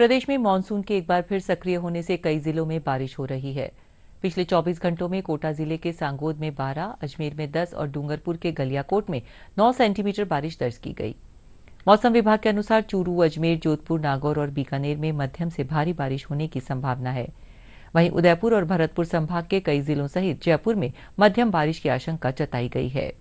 प्रदेश में मॉनसून के एक बार फिर सक्रिय होने से कई जिलों में बारिश हो रही है पिछले 24 घंटों में कोटा जिले के सांगोद में 12, अजमेर में 10 और डूंगरपुर के गलियाकोट में 9 सेंटीमीटर बारिश दर्ज की गई मौसम विभाग के अनुसार चूरू अजमेर जोधपुर नागौर और बीकानेर में मध्यम से भारी बारिश होने की संभावना है वहीं उदयपुर और भरतपुर संभाग के कई जिलों सहित जयपुर में मध्यम बारिश की आशंका जताई गई है